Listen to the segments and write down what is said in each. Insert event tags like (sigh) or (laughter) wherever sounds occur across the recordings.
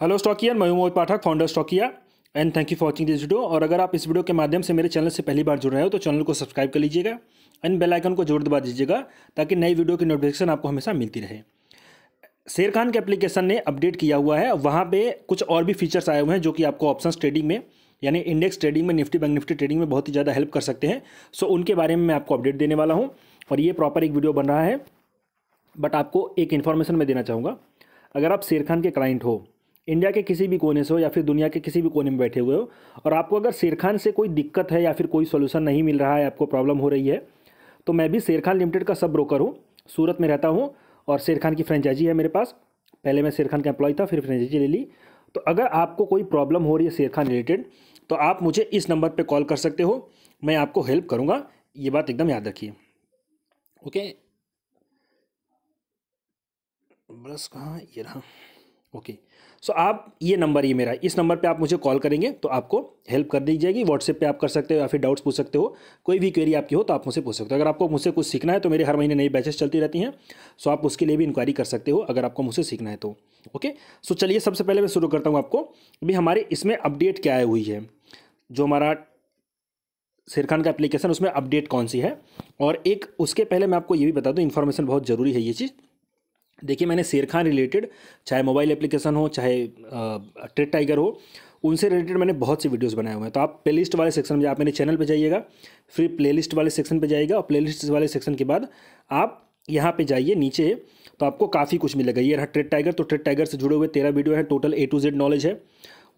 Hello स्टॉकियर मैं Umod Pathak founder Stockia and thank you for watching this video और अगर आप इस वीडियो के माध्यम से मेरे चैनल से पहली बार जुड़ रहे हो तो चैनल को सब्सक्राइब कर लीजिएगा एंड बेल आइकन को जोर दबा दीजिएगा ताकि नई वीडियो की नोटिफिकेशन आपको हमेशा मिलती रहे शेर खान के एप्लीकेशन ने अपडेट किया हुआ है वहाँ पर कुछ और भी फीचर्स आए हुए हैं जो कि आपको ऑप्शन ट्रेडिंग में यानी इंडेक्स ट्रेडिंग में निफ्टी बैंक निफ्टी ट्रेडिंग में बहुत ही ज़्यादा हेल्प कर सकते हैं सो उनके बारे में मैं आपको अपडेट देने वाला हूँ और ये प्रॉपर एक वीडियो बन रहा है बट आपको एक इन्फॉर्मेशन मैं देना चाहूँगा अगर आप शेर खान के क्लाइंट हो इंडिया के किसी भी कोने से हो या फिर दुनिया के किसी भी कोने में बैठे हुए हो और आपको अगर शेरखान से कोई दिक्कत है या फिर कोई सोल्यूशन नहीं मिल रहा है आपको प्रॉब्लम हो रही है तो मैं भी शेरखान लिमिटेड का सब ब्रोकर हूँ सूरत में रहता हूँ और शेरखान की फ्रेंचाइजी है मेरे पास पहले मैं शेरखान का एम्प्लॉय था फिर फ्रेंचाइजी ले ली तो अगर आपको कोई प्रॉब्लम हो रही है शेरखान रिलेटेड तो आप मुझे इस नंबर पर कॉल कर सकते हो मैं आपको हेल्प करूँगा ये बात एकदम याद रखिए ओके बस कहाँ ये रहा ओके सो आप ये नंबर ये मेरा इस नंबर पे आप मुझे कॉल करेंगे तो आपको हेल्प कर दी जाएगी व्हाट्सएप पे आप कर सकते हो या फिर डाउट्स पूछ सकते हो कोई भी क्वेरी आपकी हो तो आप मुझसे पूछ सकते हो अगर आपको मुझसे कुछ सीखना है तो मेरे हर महीने नई बैचेस चलती रहती हैं सो आप उसके लिए भी इंक्वायरी कर सकते हो अगर आपको मुझसे सीखना है तो ओके सो चलिए सबसे पहले मैं शुरू करता हूँ आपको अभी हमारे इसमें अपडेट क्या हुई है जो हमारा शेरखान का एप्लीकेशन उसमें अपडेट कौन सी है और एक उसके पहले मैं आपको ये भी बता दूँ इन्फॉर्मेशन बहुत ज़रूरी है ये चीज़ देखिए मैंने शेरखान रिलेटेड चाहे मोबाइल एप्लीकेशन हो चाहे ट्रेड टाइगर हो उनसे रिलेटेड मैंने बहुत से वीडियोस बनाए हुए हैं तो आप प्लेलिस्ट वाले सेक्शन में आप मेरे चैनल पे जाइएगा फिर प्लेलिस्ट वाले सेक्शन पे जाइएगा और प्लेलिस्ट वाले सेक्शन के बाद आप यहाँ पे जाइए नीचे तो आपको काफ़ी कुछ मिलेगा ये रहा ट्रेड टाइगर तो ट्रेड टाइगर से जुड़े हुए तेरह वीडियो हैं total A to Z knowledge है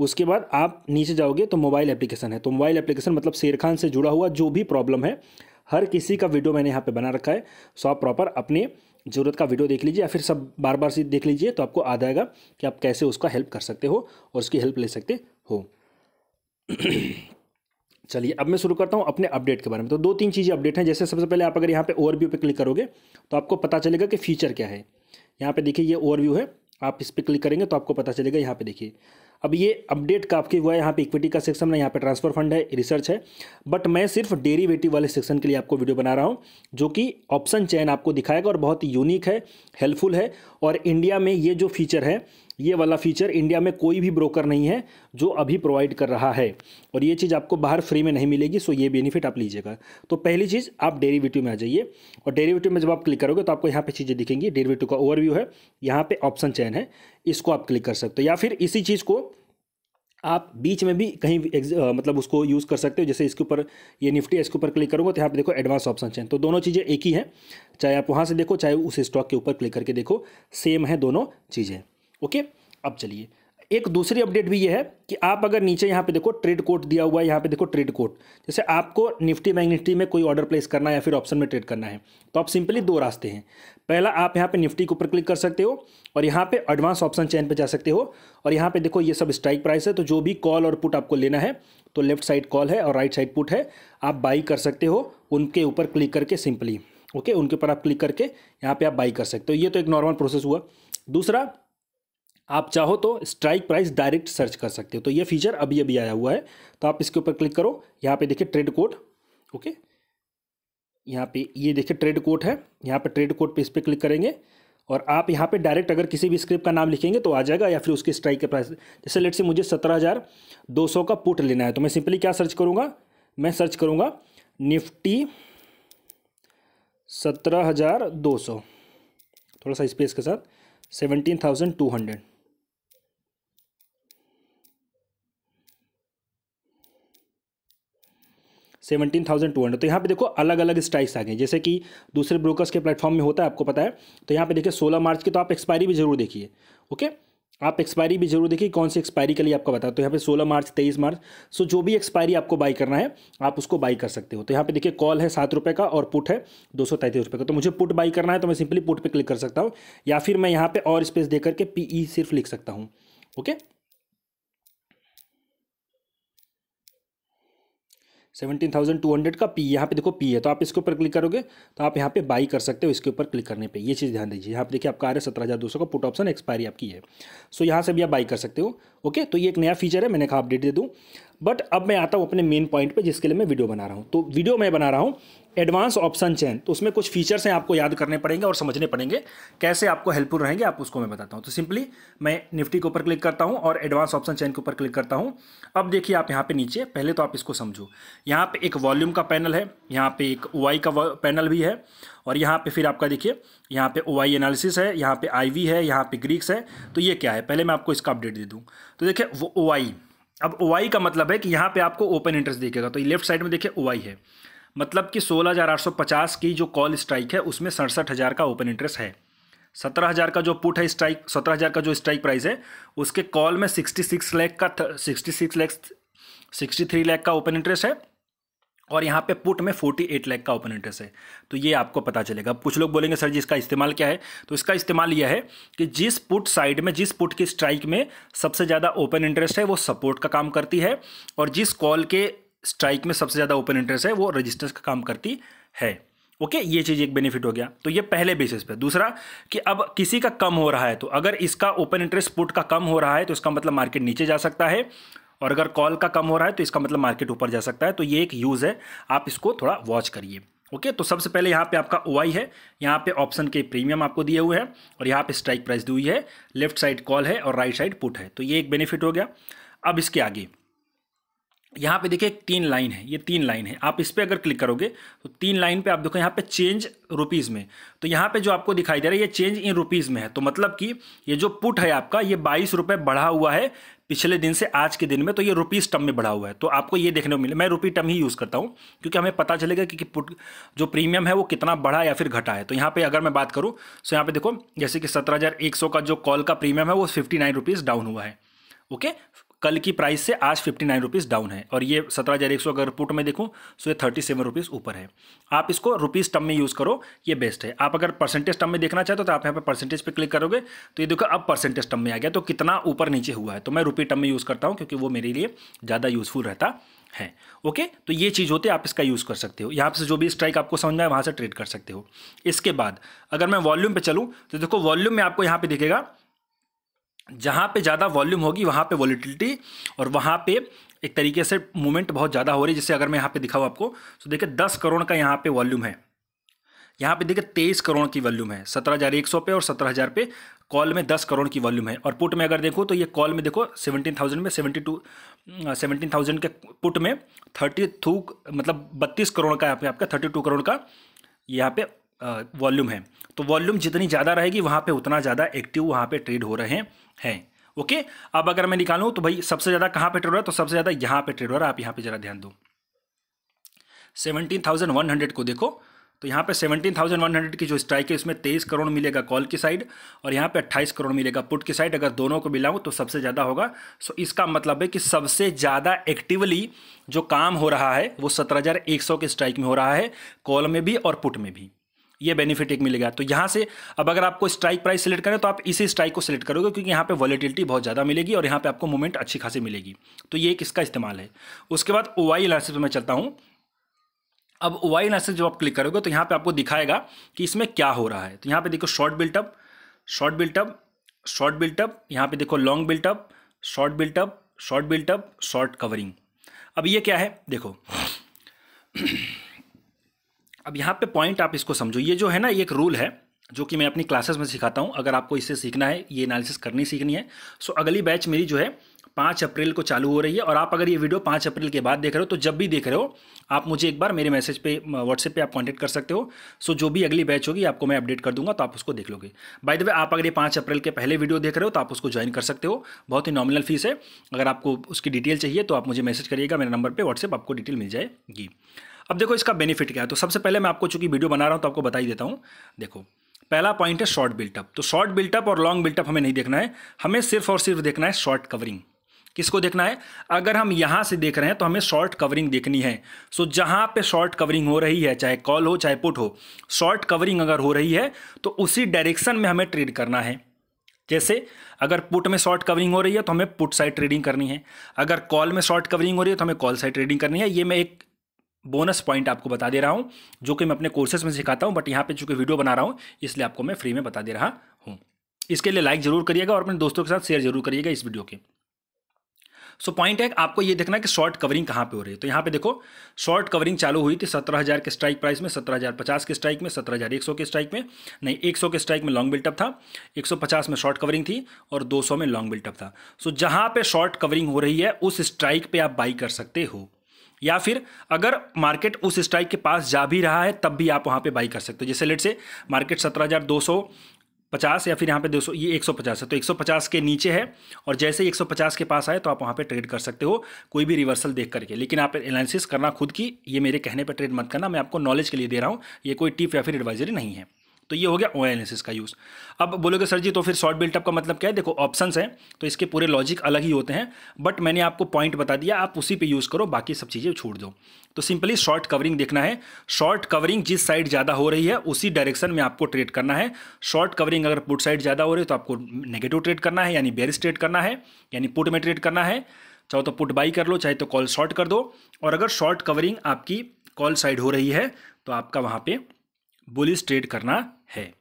उसके बाद आप नीचे जाओगे तो मोबाइल एप्लीकेशन है तो मोबाइल एप्लीकेशन मतलब शेर खान से जुड़ा हुआ जो भी प्रॉब्लम है हर किसी का वीडियो मैंने यहाँ पर बना रखा है सो आप प्रॉपर अपने ज़रूरत का वीडियो देख लीजिए या फिर सब बार बार से देख लीजिए तो आपको आ जाएगा कि आप कैसे उसका हेल्प कर सकते हो और उसकी हेल्प ले सकते हो (clears throat) चलिए अब मैं शुरू करता हूँ अपने अपडेट के बारे में तो दो तीन चीज़ें अपडेट हैं जैसे सबसे पहले आप अगर यहाँ पे ओवरव्यू पे क्लिक करोगे तो आपको पता चलेगा कि फीचर क्या है यहाँ पे देखिए ये ओवरव्यू है आप इस पर क्लिक करेंगे तो आपको पता चलेगा यहाँ पे देखिए अब ये अपडेट का आपके हुआ है यहाँ पे इक्विटी का सेक्शन है यहाँ पे ट्रांसफर फंड है रिसर्च है बट मैं सिर्फ डेरीवेटिव वाले सेक्शन के लिए आपको वीडियो बना रहा हूँ जो कि ऑप्शन चयन आपको दिखाएगा और बहुत यूनिक है हेल्पफुल है और इंडिया में ये जो फीचर है ये वाला फीचर इंडिया में कोई भी ब्रोकर नहीं है जो अभी प्रोवाइड कर रहा है और ये चीज़ आपको बाहर फ्री में नहीं मिलेगी सो ये बेनिफिट आप लीजिएगा तो पहली चीज़ आप डेरिवेटिव में आ जाइए और डेरिवेटिव में जब आप क्लिक करोगे तो आपको यहाँ पे चीज़ें दिखेंगी डेरिवेटिव का ओवरव्यू है यहाँ पे ऑप्शन चयन है इसको आप क्लिक कर सकते हो या फिर इसी चीज़ को आप बीच में भी कहीं भी मतलब उसको यूज़ कर सकते हो जैसे इसके ऊपर ये निफ्टी इसके ऊपर क्लिक करूँगा तो यहाँ पे देखो एडवांस ऑप्शन चेन तो दोनों चीज़ें एक ही हैं चाहे आप वहाँ से देखो चाहे उस स्टॉक के ऊपर क्लिक करके देखो सेम है दोनों चीज़ें ओके अब चलिए एक दूसरी अपडेट भी ये है कि आप अगर नीचे यहाँ पे देखो ट्रेड कोड दिया हुआ है यहाँ पे देखो ट्रेड कोड जैसे आपको निफ्टी बैंक निफ्टी में कोई ऑर्डर प्लेस करना है या फिर ऑप्शन में ट्रेड करना है तो आप सिंपली दो रास्ते हैं पहला आप यहाँ पे निफ्टी के ऊपर क्लिक कर सकते हो और यहाँ पे एडवांस ऑप्शन चैन पर जा सकते हो और यहाँ पे देखो ये सब स्ट्राइक प्राइस है तो जो भी कॉल और पुट आपको लेना है तो लेफ्ट साइड कॉल है और राइट साइड पुट है आप बाई कर सकते हो उनके ऊपर क्लिक करके सिंपली ओके उनके ऊपर आप क्लिक करके यहाँ पर आप बाई कर सकते हो ये तो एक नॉर्मल प्रोसेस हुआ दूसरा आप चाहो तो स्ट्राइक प्राइस डायरेक्ट सर्च कर सकते हो तो ये फीचर अभी अभी आया हुआ है तो आप इसके ऊपर क्लिक करो यहाँ पे देखिए ट्रेड कोड ओके यहाँ पे ये देखिए ट्रेड कोड है यहाँ पे ट्रेड कोड पे इस पर क्लिक करेंगे और आप यहाँ पे डायरेक्ट अगर किसी भी स्क्रिप्ट का नाम लिखेंगे तो आ जाएगा या फिर उसके स्ट्राइक के प्राइस जैसे लेट से मुझे सत्रह हज़ार दो सौ का पुट लेना है तो मैं सिंपली क्या सर्च करूँगा मैं सर्च करूँगा निफ्टी सत्रह हज़ार दो सौ थोड़ा सा स्पेस के साथ seventeen thousand two hundred seventeen thousand two hundred तो यहाँ पे देखो अलग अलग स्ट्राइक्स आ गए जैसे कि दूसरे ब्रोकर्स के प्लेटफॉर्म में होता है आपको पता है तो यहाँ पे देखिए सोलह मार्च की तो आप एक्सपायरी भी जरूर देखिए ओके आप एक्सपायरी भी जरूर देखिए कौन सी एक्सपायरी के लिए आपको बताया तो यहाँ पे 16 मार्च 23 मार्च सो जो भी एक्सपायरी आपको बाई करना है आप उसको बाई कर सकते हो तो यहाँ पे देखिए कॉल है सात रुपये का और पुट है दो सौ तैंतीस रुपये का तो मुझे पुट बाई करना है तो मैं सिंपली पुट पर क्लिक कर सकता हूँ या फिर मैं यहाँ पर और स्पेस दे करके पी e सिर्फ लिख सकता हूँ okay seventeen thousand two hundred का पी यहाँ पे देखो पी है तो आप इसके ऊपर क्लिक करोगे तो आप यहाँ पे बाई कर सकते हो इसके ऊपर क्लिक करने पे ये चीज़ ध्यान दीजिए यहाँ पे देखिए आपका आ रहा है सत्रह हज़ार दो सौ का पुट ऑप्शन एक्सपायरी आपकी है सो यहाँ से भी आप बाई कर सकते हो ओके तो ये एक नया फीचर है मैंने कहा अपडेट दे दूँ बट अब मैं आता हूँ अपने मेन पॉइंट पे जिसके लिए मैं वीडियो बना रहा हूँ तो वीडियो मैं बना रहा हूँ एडवांस ऑप्शन चैन तो उसमें कुछ फीचर्स हैं आपको याद करने पड़ेंगे और समझने पड़ेंगे कैसे आपको हेल्पफुल रहेंगे आप उसको मैं बताता हूँ तो सिंपली मैं निफ्टी के ऊपर क्लिक करता हूँ और एडवांस ऑप्शन चैन के ऊपर क्लिक करता हूँ अब देखिए आप यहाँ पे नीचे पहले तो आप इसको समझो यहाँ पे एक वॉल्यूम का पैनल है यहाँ पे एक वाई का पैनल भी है और यहाँ पे फिर आपका देखिए यहाँ पे ओ आई एनालिसिस है यहाँ पे आई वी है यहाँ पे ग्रीक्स है तो ये क्या है पहले मैं आपको इसका अपडेट दे दूँ तो देखिए वो ओ आई अब ओ आई का मतलब है कि यहाँ पे आपको ओपन इंटरेस्ट देखेगा तो ये लेफ्ट साइड में देखिए ओ आई है मतलब कि पचास की जो कॉल स्ट्राइक है उसमें सड़सठ हज़ार का ओपन इंटरेस्ट है सत्रह हज़ार का जो पुट है स्ट्राइक सत्रह हज़ार का जो स्ट्राइक प्राइस है उसके कॉल में सिक्सटी सिक्स लैख का sixty six lakh sixty three lakh का ओपन इंटरेस्ट है और यहाँ पे पुट में 48 लाख का ओपन इंटरेस्ट है तो ये आपको पता चलेगा कुछ लोग बोलेंगे सर जी इसका इस्तेमाल क्या है तो इसका इस्तेमाल यह है कि जिस पुट साइड में जिस पुट की स्ट्राइक में सबसे ज़्यादा ओपन इंटरेस्ट है वो सपोर्ट का काम करती है और जिस कॉल के स्ट्राइक में सबसे ज़्यादा ओपन इंटरेस्ट है वो रजिस्टेंस का काम करती है ओके ये चीज़ एक बेनिफिट हो गया तो ये पहले बेसिस पे दूसरा कि अब किसी का कम हो रहा है तो अगर इसका ओपन इंटरेस्ट पुट का कम हो रहा है तो इसका मतलब मार्केट नीचे जा सकता है और अगर कॉल का कम हो रहा है तो इसका मतलब मार्केट ऊपर जा सकता है तो ये एक यूज़ है आप इसको थोड़ा वॉच करिए ओके तो सबसे पहले यहाँ पे आपका ओ है यहाँ पे ऑप्शन के प्रीमियम आपको दिए हुए हैं और यहाँ पे स्ट्राइक प्राइस दी हुई है लेफ्ट साइड कॉल है और राइट साइड पुट है तो ये एक बेनिफिट हो गया अब इसके आगे यहाँ पे देखिए तीन लाइन है ये तीन लाइन है आप इस पर अगर क्लिक करोगे तो तीन लाइन पे आप देखो यहाँ पे चेंज रुपीज़ में तो यहाँ पे जो आपको दिखाई दे रहा है ये चेंज इन रुपीज़ में है तो मतलब कि ये जो पुट है आपका ये बाईस रुपये बढ़ा हुआ है पिछले दिन से आज के दिन में तो ये रुपीज़ टम में बढ़ा हुआ है तो आपको ये देखने को मिले मैं रुपी टर्म ही यूज़ करता हूँ क्योंकि हमें पता चलेगा कि, कि पुट जो प्रीमियम है वो कितना बढ़ा या फिर घटा है तो यहाँ पे अगर मैं बात करूँ तो यहाँ पे देखो जैसे कि सत्रह का जो कॉल का प्रीमियम है वो फिफ्टी डाउन हुआ है ओके कल की प्राइस से आज फिफ्टी नाइन रुपीज़ डाउन है और ये सत्रह हज़ार एक सौ अगर पुट में देखूँ सो तो ये थर्टी सेवन रुपीज़ ऊपर है आप इसको रुपीज़ टर्म में यूज़ करो ये बेस्ट है आप अगर परसेंटेज टर्म में देखना चाहते हो तो आप यहाँ पर परसेंटेज पर क्लिक करोगे तो ये देखो अब परसेंटेज टर्म में आ गया तो कितना ऊपर नीचे हुआ है तो मैं रुपी टर्म में यूज़ करता हूँ क्योंकि वो मेरे लिए ज़्यादा यूज़फुल रहता है ओके तो ये चीज़ होती है आप इसका यूज़ कर सकते हो यहाँ से जो भी स्ट्राइक आपको समझ में आए वहाँ से ट्रेड कर सकते हो इसके बाद अगर मैं वॉल्यूम पर चलूँ तो देखो वॉल्यूम में आपको यहाँ पर दिखेगा जहाँ पे ज़्यादा वॉल्यूम होगी वहाँ पे वॉलीटिलिटी और वहाँ पे एक तरीके से मूवमेंट बहुत ज़्यादा हो रही है जैसे अगर मैं यहाँ पे दिखाऊँ आपको तो देखिए दस करोड़ का यहाँ पे वॉल्यूम है यहाँ पे देखिए तेईस करोड़ की वॉल्यूम है सत्रह हज़ार एक सौ पे और सत्रह हज़ार पे कॉल में दस करोड़ की वॉल्यूम है और पुट में अगर देखो तो ये कॉल में देखो सेवनटीन थाउजेंड में सेवेंटी टू सेवनटीन थाउजेंड के पुट में थर्टी टू मतलब बत्तीस करोड़ का यहाँ पे आपका थर्टी टू करोड़ का यहाँ पे वॉल्यूम है तो वॉल्यूम जितनी ज़्यादा रहेगी वहाँ पे उतना ज़्यादा एक्टिव वहाँ पे ट्रेड हो रहे हैं है ओके अब अगर मैं निकालूँ तो भाई सबसे ज़्यादा कहाँ पे ट्रेड हो रहा है तो सबसे ज़्यादा यहाँ पे ट्रेड हो रहा है आप यहाँ पे ज़रा ध्यान दो सेवनटीन थाउजेंड वन हंड्रेड को देखो तो यहाँ पे सेवनटीन थाउजेंड वन हंड्रेड की जो स्ट्राइक है इसमें तेईस करोड़ मिलेगा कॉल की साइड और यहाँ पे अट्ठाईस करोड़ मिलेगा पुट की साइड अगर दोनों को मिलाऊँ तो सबसे ज़्यादा होगा सो इसका मतलब है कि सबसे ज़्यादा एक्टिवली जो काम हो रहा है वो सत्रह हज़ार एक सौ के स्ट्राइक में हो रहा है कॉल में भी और पुट में भी ये बेनिफिट एक मिलेगा तो यहाँ से अब अगर आपको स्ट्राइक प्राइस सेलेक्ट करें तो आप इसी स्ट्राइक को सिलेक्ट करोगे क्योंकि यहाँ पे वॉलीटिलिटी बहुत ज़्यादा मिलेगी और यहाँ पे आपको मूवमेंट अच्छी खासी मिलेगी तो ये एक इसका इस्तेमाल है उसके बाद ओ आई एनालिसिस पर मैं चलता हूँ अब ओ आई एनालिसिस जब आप क्लिक करोगे तो यहाँ पर आपको दिखाएगा कि इसमें क्या हो रहा है तो यहाँ पर देखो short buildup short buildup short buildup यहाँ पर देखो long buildup short buildup short buildup short covering अब ये क्या है देखो अब यहाँ पे पॉइंट आप इसको समझो ये जो है ना एक रूल है जो कि मैं अपनी क्लासेस में सिखाता हूँ अगर आपको इससे सीखना है ये एनालिसिस करनी सीखनी है सो अगली बैच मेरी जो है पाँच अप्रैल को चालू हो रही है और आप अगर ये वीडियो पाँच अप्रैल के बाद देख रहे हो तो जब भी देख रहे हो आप मुझे एक बार मेरे मैसेज पे व्हाट्सएप पे आप कांटेक्ट कर सकते हो सो जो भी अगली बैच होगी आपको मैं अपडेट कर दूंगा तो आप उसको देख लोगे बाय द वे आप अगर ये पाँच अप्रैल के पहले वीडियो देख रहे हो तो आप उसको ज्वाइन कर सकते हो बहुत ही नॉमिनल फीस है अगर आपको उसकी डिटेल चाहिए तो आप मुझे मैसेज करिएगा मेरे नंबर पर व्हाट्सएप आपको डिटेल मिल जाएगी अब देखो इसका बेनिफिट क्या है तो सबसे पहले मैं आपको चूंकि वीडियो बना रहा हूँ तो आपको बताई देता हूँ देखो पहला पॉइंट है शॉर्ट बिल्टअप तो शॉर्ट बिल्टअप और लॉन्ग बिल्टअप हमें नहीं देखना है हमें सिर्फ और सिर्फ देखना है शॉर्ट कवरिंग किसको देखना है अगर हम यहाँ से देख रहे हैं तो हमें शॉर्ट कवरिंग देखनी है सो so, जहाँ पे शॉर्ट कवरिंग हो रही है चाहे कॉल हो चाहे पुट हो शॉर्ट कवरिंग अगर हो रही है तो उसी डायरेक्शन में हमें ट्रेड करना है जैसे अगर पुट में शॉर्ट कवरिंग हो रही है तो हमें पुट साइड ट्रेडिंग करनी है अगर कॉल में शॉर्ट कवरिंग हो रही है तो हमें कॉल साइड ट्रेडिंग करनी है ये मैं एक बोनस पॉइंट आपको बता दे रहा हूँ जो कि मैं अपने कोर्सेज में सिखाता हूँ बट यहाँ पे चूंकि वीडियो बना रहा हूँ इसलिए आपको मैं फ्री में बता दे रहा हूँ इसके लिए लाइक जरूर करिएगा और अपने दोस्तों के साथ शेयर जरूर करिएगा इस वीडियो के सो पॉइंट है आपको ये देखना कि शॉर्ट कवरिंग कहाँ पे हो रही है तो यहाँ पे देखो शॉर्ट कवरिंग चालू हुई थी सत्रह हज़ार के स्ट्राइक प्राइस में सत्रह हज़ार पचास के स्ट्राइक में सत्रह हज़ार एक सौ के स्ट्राइक में नहीं एक सौ के स्ट्राइक में लॉन्ग बिल्टअप था एक सौ पचास में शॉर्ट कवरिंग थी और दो सौ में लॉन्ग बिल्टअप था सो so, जहाँ पर शॉर्ट कवरिंग हो रही है उस स्ट्राइक पर आप बाई कर सकते हो या फिर अगर मार्केट उस स्ट्राइक के पास जा भी रहा है तब भी आप वहाँ पे बाई कर सकते हो जैसे लेट से मार्केट सत्रह हज़ार दो सौ पचास या फिर यहाँ पे दो सौ ये एक सौ पचास है तो एक सौ पचास के नीचे है और जैसे ही एक सौ पचास के पास आए तो आप वहाँ पे ट्रेड कर सकते हो कोई भी रिवर्सल देख करके लेकिन आप एनालिसिस करना खुद की ये मेरे कहने पर ट्रेड मत करना मैं आपको नॉलेज के लिए दे रहा हूँ ये कोई टिप या फिर एडवाइजरी नहीं है तो ये हो गया ओ एनालिसिस का यूज़ अब बोलोगे सर जी तो फिर शॉर्ट बिल्टअप का मतलब क्या है देखो ऑप्शंस हैं तो इसके पूरे लॉजिक अलग ही होते हैं बट मैंने आपको पॉइंट बता दिया आप उसी पे यूज़ करो बाकी सब चीज़ें छोड़ दो तो सिंपली शॉर्ट कवरिंग देखना है शॉर्ट कवरिंग जिस साइड ज़्यादा हो रही है उसी डायरेक्शन में आपको ट्रेड करना है शॉर्ट कवरिंग अगर पुट साइड ज़्यादा हो रही है तो आपको नेगेटिव ट्रेड करना है यानी बेरिस ट्रेड करना है यानी पुट में ट्रेड करना है चाहो तो पुट बाई कर लो चाहे तो कॉल शॉर्ट कर दो और अगर शॉर्ट कवरिंग आपकी कॉल साइड हो रही है तो आपका वहाँ पर बुलिस ट्रेड करना है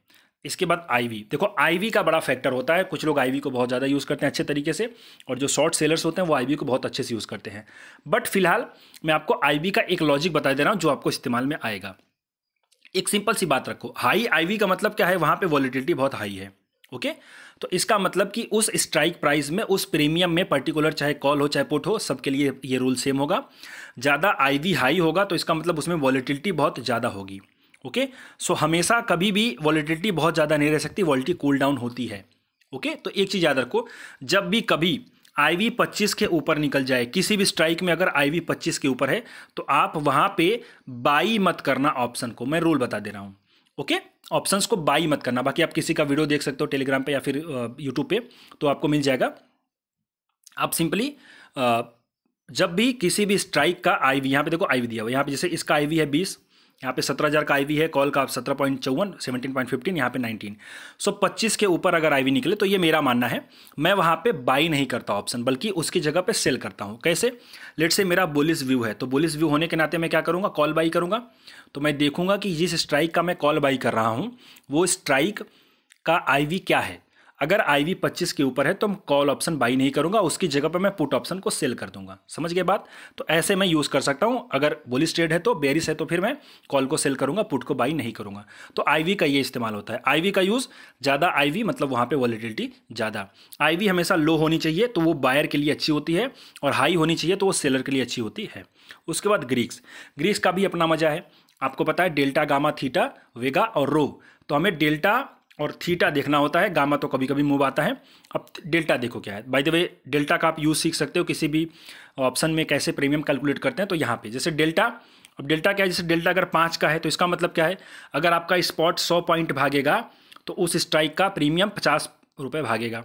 इसके बाद आईवी देखो आईवी का बड़ा फैक्टर होता है कुछ लोग आईवी को बहुत ज़्यादा यूज़ करते हैं अच्छे तरीके से और जो शॉर्ट सेलर्स होते हैं वो आईवी को बहुत अच्छे से यूज़ करते हैं बट फिलहाल मैं आपको आईवी का एक लॉजिक बता दे रहा हूँ जो आपको इस्तेमाल में आएगा एक सिंपल सी बात रखो हाई वी का मतलब क्या है वहाँ पर वॉलीटिलिटी बहुत हाई है ओके तो इसका मतलब कि उस स्ट्राइक प्राइस में उस प्रीमियम में पर्टिकुलर चाहे कॉल हो चाहे पुट हो सबके लिए ये रूल सेम होगा ज़्यादा वी हाई होगा तो इसका मतलब उसमें वॉलीटिलिटी बहुत ज़्यादा होगी ओके सो हमेशा कभी भी वॉलिटिलिटी बहुत ज़्यादा नहीं रह सकती वॉलिटी कूल डाउन होती है ओके तो एक चीज़ याद रखो जब भी कभी आई वी पच्चीस के ऊपर निकल जाए किसी भी स्ट्राइक में अगर आई वी पच्चीस के ऊपर है तो आप वहां पे बाई मत करना ऑप्शन को मैं रूल बता दे रहा हूं ओके okay? ऑप्शंस को बाई मत करना बाकी आप किसी का वीडियो देख सकते हो टेलीग्राम पे या फिर यूट्यूब पे तो आपको मिल जाएगा आप सिंपली जब भी किसी भी स्ट्राइक का आई वी यहाँ पे देखो आई वी दिया हुआ यहाँ पे जैसे इसका आई वी है बीस यहाँ पे सत्रह हज़ार का आईवी है कॉल का सत्रह पॉइंट चौवन सेवनटीन पॉइंट फिफ्टीन यहाँ पे नाइनटीन सो पच्चीस के ऊपर अगर आईवी निकले तो ये मेरा मानना है मैं वहाँ पे बाई नहीं करता ऑप्शन बल्कि उसकी जगह पे सेल करता हूँ कैसे लेट से मेरा बोलिस व्यू है तो बोलिस व्यू होने के नाते मैं क्या करूँगा कॉल बाई करूँगा तो मैं देखूँगा कि जिस स्ट्राइक का मैं कॉल बाई कर रहा हूँ वो स्ट्राइक का आई क्या है अगर आई वी पच्चीस के ऊपर है तो मैं कॉल ऑप्शन बाई नहीं करूंगा उसकी जगह पर मैं पुट ऑप्शन को सेल कर दूंगा समझ गए बात तो ऐसे मैं यूज़ कर सकता हूँ अगर बोलिस ट्रेड है तो बेरिस है तो फिर मैं कॉल को सेल करूंगा पुट को बाई नहीं करूंगा तो आई का ये इस्तेमाल होता है आई का यूज़ ज़्यादा आई मतलब वहाँ पर वॉलीटिलिटी ज़्यादा आई हमेशा लो होनी चाहिए तो वो बायर के लिए अच्छी होती है और हाई होनी चाहिए तो वो सेलर के लिए अच्छी होती है उसके बाद ग्रीक्स ग्रीक्स का भी अपना मज़ा है आपको पता है डेल्टा गामा थीटा वेगा और रो तो हमें डेल्टा और थीटा देखना होता है गामा तो कभी कभी मूव आता है अब डेल्टा देखो क्या है बाय द वे डेल्टा का आप यूज़ सीख सकते हो किसी भी ऑप्शन में कैसे प्रीमियम कैलकुलेट करते हैं तो यहाँ पे जैसे डेल्टा अब डेल्टा क्या है जैसे डेल्टा अगर पाँच का है तो इसका मतलब क्या है अगर आपका स्पॉट सौ पॉइंट भागेगा तो उस स्ट्राइक का प्रीमियम पचास रुपये भागेगा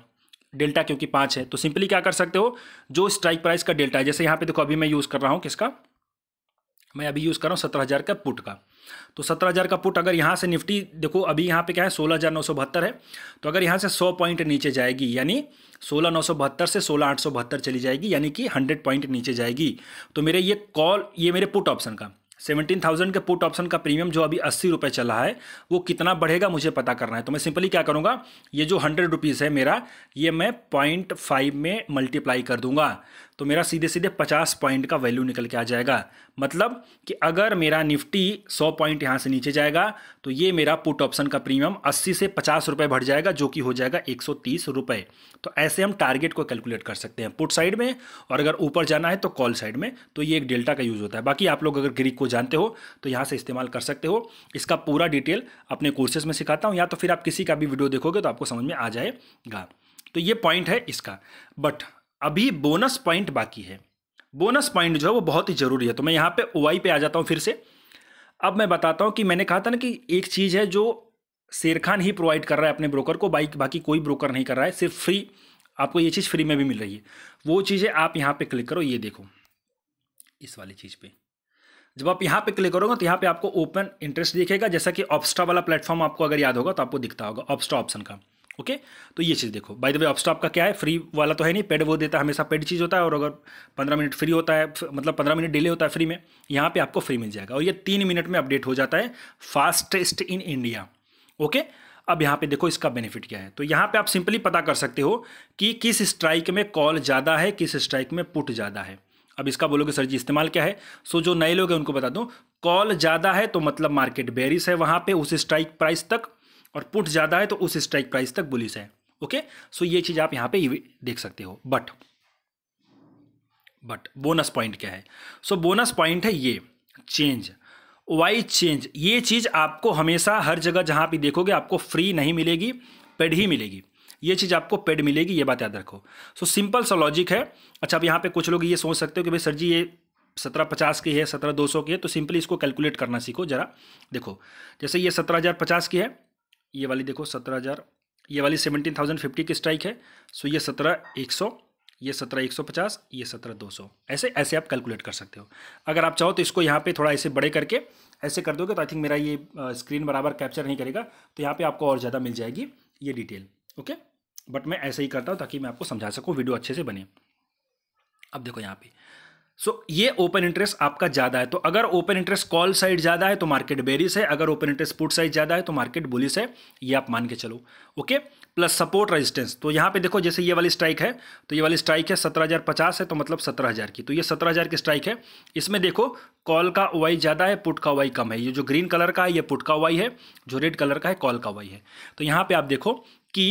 डेल्टा क्योंकि पाँच है तो सिंपली क्या कर सकते हो जो स्ट्राइक प्राइस का डेल्टा है जैसे यहाँ पे देखो अभी मैं यूज़ कर रहा हूँ किसका मैं अभी यूज़ कर रहा हूँ सत्रह हज़ार का पुट का तो सत्रह हज़ार का पुट अगर यहाँ से निफ्टी देखो अभी यहाँ पे क्या है सोलह हज़ार नौ सौ बहत्तर है तो अगर यहाँ से सौ पॉइंट नीचे जाएगी यानी सोलह नौ सौ बहत्तर से सोलह आठ सौ बहत्तर चली जाएगी यानी कि हंड्रेड पॉइंट नीचे जाएगी तो मेरे ये कॉल ये मेरे पुट ऑप्शन का सेवनटीन थाउजेंड के पुट ऑप्शन का प्रीमियम जो अभी अस्सी रुपये चल रहा है वो कितना बढ़ेगा मुझे पता करना है तो मैं सिंपली क्या करूँगा ये जो हंड्रेड रुपीज़ है मेरा ये मैं पॉइंट फाइव में मल्टीप्लाई कर दूंगा तो मेरा सीधे सीधे पचास पॉइंट का वैल्यू निकल के आ जाएगा मतलब कि अगर मेरा निफ्टी सौ पॉइंट यहाँ से नीचे जाएगा तो ये मेरा पुट ऑप्शन का प्रीमियम अस्सी से पचास रुपये बढ़ जाएगा जो कि हो जाएगा एक सौ तीस रुपये तो ऐसे हम टारगेट को कैलकुलेट कर सकते हैं पुट साइड में और अगर ऊपर जाना है तो कॉल साइड में तो ये एक डेल्टा का यूज़ होता है बाकी आप लोग अगर ग्रीक को जानते हो तो यहाँ से इस्तेमाल कर सकते हो इसका पूरा डिटेल अपने कोर्सेज में सिखाता हूँ या तो फिर आप किसी का भी वीडियो देखोगे तो आपको समझ में आ जाएगा तो ये पॉइंट है इसका बट अभी बोनस पॉइंट बाकी है बोनस पॉइंट जो है वो बहुत ही ज़रूरी है तो मैं यहाँ पे ओ पे आ जाता हूँ फिर से अब मैं बताता हूँ कि मैंने कहा था ना कि एक चीज़ है जो शेरखान ही प्रोवाइड कर रहा है अपने ब्रोकर को बाइक बाकी कोई ब्रोकर नहीं कर रहा है सिर्फ फ्री आपको ये चीज़ फ्री में भी मिल रही है वो चीज़ें आप यहाँ पर क्लिक करो ये देखो इस वाली चीज़ पर जब आप यहाँ पे क्लिक करोगे तो यहाँ पे आपको ओपन इंटरेस्ट दिखेगा जैसा कि ऑप्स्टा वाला प्लेटफॉर्म आपको अगर याद होगा तो आपको दिखता होगा ऑप्स्टा ऑप्शन का ओके तो ये चीज़ देखो बाय द वे ऑपस्टॉप का क्या है फ्री वाला तो है नहीं पेड वो देता है हमेशा पेड चीज़ होता है और अगर पंद्रह मिनट फ्री होता है मतलब पंद्रह मिनट डिले होता है फ्री में यहाँ पे आपको फ्री मिल जाएगा और ये तीन मिनट में अपडेट हो जाता है फास्टेस्ट इन इंडिया ओके अब यहाँ पे देखो इसका बेनिफिट क्या है तो यहाँ पे आप सिंपली पता कर सकते हो कि किस स्ट्राइक में कॉल ज़्यादा है किस स्ट्राइक में पुट ज़्यादा है अब इसका बोलोगे सर जी इस्तेमाल क्या है सो जो नए लोग हैं उनको बता दूँ कॉल ज़्यादा है तो मतलब मार्केट बेरिस है वहाँ पे उस स्ट्राइक प्राइस तक और पुट ज़्यादा है तो उस स्ट्राइक प्राइस तक बुलिस है ओके सो ये चीज़ आप यहाँ पे देख सकते हो बट बट बोनस पॉइंट क्या है सो बोनस पॉइंट है ये चेंज वाई चेंज ये चीज़ आपको हमेशा हर जगह जहाँ भी देखोगे आपको फ्री नहीं मिलेगी पेड ही मिलेगी ये चीज़ आपको पेड मिलेगी ये बात याद रखो सो सिंपल सा लॉजिक है अच्छा अब यहाँ पे कुछ लोग ये सोच सकते हो कि भाई सर जी ये सत्रह पचास की है सत्रह दो सौ की है तो सिंपली इसको कैलकुलेट करना सीखो जरा देखो जैसे ये सत्रह हज़ार पचास की है ये वाली देखो सत्रह हज़ार ये वाली सेवनटीन थाउजेंड फिफ्टी की स्ट्राइक है सो ये सत्रह एक सौ ये सत्रह एक सौ पचास ये सत्रह दो सौ ऐसे ऐसे आप कैलकुलेट कर सकते हो अगर आप चाहो तो इसको यहाँ पे थोड़ा ऐसे बड़े करके ऐसे कर दोगे तो आई थिंक मेरा ये स्क्रीन बराबर कैप्चर नहीं करेगा तो यहाँ पर आपको और ज़्यादा मिल जाएगी ये डिटेल ओके बट मैं ऐसे ही करता हूँ ताकि मैं आपको समझा सकूँ वीडियो अच्छे से बने अब देखो यहाँ पर सो so, ये ओपन इंटरेस्ट आपका ज़्यादा है तो अगर ओपन इंटरेस्ट कॉल साइड ज़्यादा है तो मार्केट बेरिस है अगर ओपन इंटरेस्ट पुट साइड ज़्यादा है तो मार्केट बुलिस है ये आप मान के चलो ओके प्लस सपोर्ट रेजिस्टेंस तो यहाँ पे देखो जैसे ये वाली स्ट्राइक है तो ये वाली स्ट्राइक है सत्रह हज़ार पचास है तो मतलब सत्रह हज़ार की तो ये सत्रह हज़ार की स्ट्राइक है इसमें देखो कॉल का वाई ज़्यादा है पुट का वाई कम है ये जो ग्रीन कलर का है ये पुट का वाई है जो रेड कलर का है कॉल का वाई है तो यहाँ पर आप देखो कि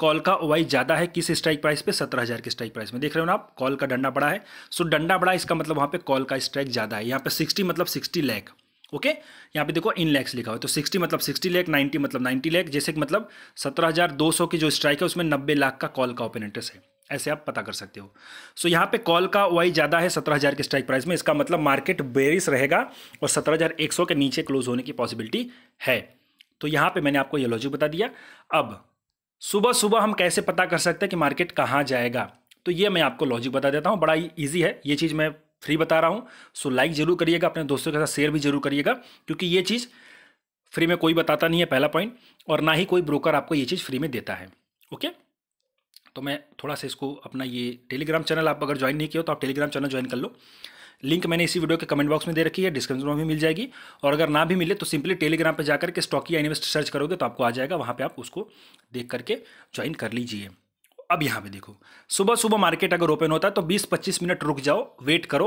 कॉल का ओवाई ज़्यादा है किस स्ट्राइक प्राइस पे सत्रह हज़ार के स्ट्राइक प्राइस में देख रहे हो ना आप कॉल का डंडा बड़ा है सो डंडा बड़ा इसका मतलब वहाँ पे कॉल का स्ट्राइक ज़्यादा है यहाँ पे सिक्सटी मतलब सिक्सटी लैख ओके यहाँ पे देखो इन लैक्स लिखा हुआ है तो सिक्सटी मतलब सिक्सटी लैख नाइनटी मतलब नाइन्टी लैख जैसे कि मतलब सत्रह हजार दो सौ की जो स्ट्राइक है उसमें नब्बे लाख का कॉल का ओपन इंटरेस्ट है ऐसे आप पता कर सकते हो सो so, यहाँ पे कॉल का वाई ज़्यादा है सत्रह हजार के स्ट्राइक प्राइस में इसका मतलब मार्केट बेरिस रहेगा और सत्रह हजार एक सौ के नीचे क्लोज होने की पॉसिबिलिटी है तो यहाँ पर मैंने आपको ये लॉजिक बता दिया अब सुबह सुबह हम कैसे पता कर सकते हैं कि मार्केट कहाँ जाएगा तो ये मैं आपको लॉजिक बता देता हूँ बड़ा ही ईजी है ये चीज़ मैं फ्री बता रहा हूँ सो लाइक जरूर करिएगा अपने दोस्तों के साथ शेयर भी जरूर करिएगा क्योंकि ये चीज़ फ्री में कोई बताता नहीं है पहला पॉइंट और ना ही कोई ब्रोकर आपको ये चीज़ फ्री में देता है ओके तो मैं थोड़ा सा इसको अपना ये टेलीग्राम चैनल आप अगर ज्वाइन नहीं किया तो आप टेलीग्राम चैनल ज्वाइन कर लो लिंक मैंने इसी वीडियो के कमेंट बॉक्स में दे रखी है डिस्क्रिप्शन में भी मिल जाएगी और अगर ना भी मिले तो सिंपली टेलीग्राम पर जाकर के स्टॉक या इन्वेस्ट सर्च करोगे तो आपको आ जाएगा वहाँ पर आप उसको देख करके ज्वाइन कर लीजिए अब यहाँ पे देखो सुबह सुबह मार्केट अगर ओपन होता है तो 20-25 मिनट रुक जाओ वेट करो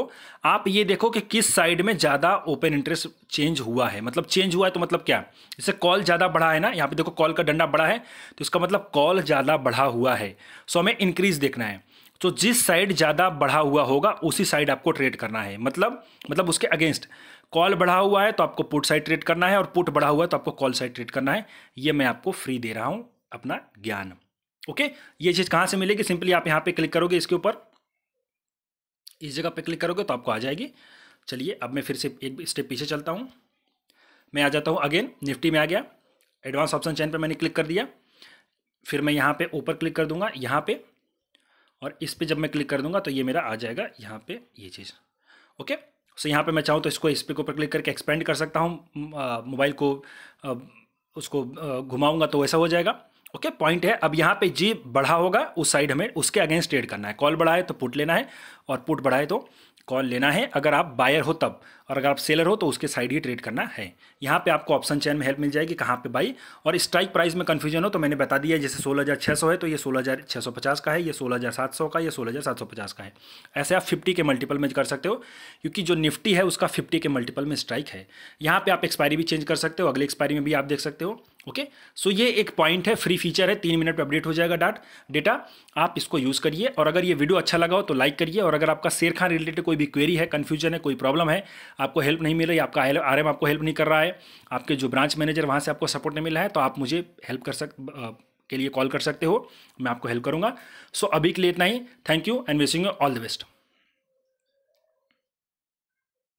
आप ये देखो कि किस साइड में ज़्यादा ओपन इंटरेस्ट चेंज हुआ है मतलब चेंज हुआ है तो मतलब क्या इससे कॉल ज़्यादा बढ़ा है ना यहाँ पे देखो कॉल का डंडा बढ़ा है तो इसका मतलब कॉल ज़्यादा बढ़ा हुआ है सो हमें इंक्रीज देखना है तो जिस साइड ज़्यादा बढ़ा हुआ होगा उसी साइड आपको ट्रेड करना है मतलब मतलब उसके अगेंस्ट कॉल बढ़ा हुआ है तो आपको पुट साइड ट्रेड करना है और पुट बढ़ा हुआ है तो आपको कॉल साइड ट्रेड करना है ये मैं आपको फ्री दे रहा हूँ अपना ज्ञान ओके ये चीज़ कहाँ से मिलेगी सिंपली आप यहाँ पर क्लिक करोगे इसके ऊपर इस जगह पर क्लिक करोगे तो आपको आ जाएगी चलिए अब मैं फिर से एक स्टेप पीछे चलता हूँ मैं आ जाता हूँ अगेन निफ्टी में आ गया एडवांस ऑप्शन चैन पर मैंने क्लिक कर दिया फिर मैं यहाँ पे ऊपर क्लिक कर दूंगा यहाँ पे और इस पर जब मैं क्लिक कर दूंगा तो ये मेरा आ जाएगा यहाँ पे ये चीज़ ओके सो यहाँ पे मैं चाहूँ तो इसको इस पे ऊपर क्लिक करके एक्सपेंड कर सकता हूँ मोबाइल को आ, उसको घुमाऊँगा तो ऐसा हो जाएगा ओके okay, पॉइंट है अब यहाँ पे जी बढ़ा होगा उस साइड हमें उसके अगेंस्ट ट्रेड करना है कॉल बढ़ाए तो पुट लेना है और पुट बढ़ाए तो कॉल लेना है अगर आप बायर हो तब और अगर आप सेलर हो तो उसके साइड ही ट्रेड करना है यहाँ पे आपको ऑप्शन चैन में हेल्प मिल जाएगी कहाँ पे बाई और स्ट्राइक प्राइस में कन्फ्यूजन हो तो मैंने बता दिया जैसे 16600 है तो ये 16650 का है ये 16700 का ये 16750 का है ऐसे आप 50 के मल्टीपल में कर सकते हो क्योंकि जो निफ्टी है उसका फिफ्टी के मल्टीपल में स्ट्राइक है यहाँ पर आप एक्सपायरी भी चेंज कर सकते हो अगले एक्सपायरी में भी आप देख सकते हो ओके okay? सो so, ये एक पॉइंट है फ्री फीचर है तीन मिनट में अपडेट हो जाएगा डाट डेटा आप इसको यूज़ करिए और अगर ये वीडियो अच्छा लगा हो तो लाइक करिए और अगर आपका शेर खान रिलेटेड कोई भी क्वेरी है कन्फ्यूजन है कोई प्रॉब्लम है आपको हेल्प नहीं मिल रही आपका आर एम आपको हेल्प नहीं कर रहा है आपके जो ब्रांच मैनेजर वहाँ से आपको सपोर्ट नहीं मिला है तो आप मुझे हेल्प कर सक के लिए कॉल कर सकते हो मैं आपको हेल्प करूँगा सो so, अभी के लिए इतना ही thank you and wishing you all the best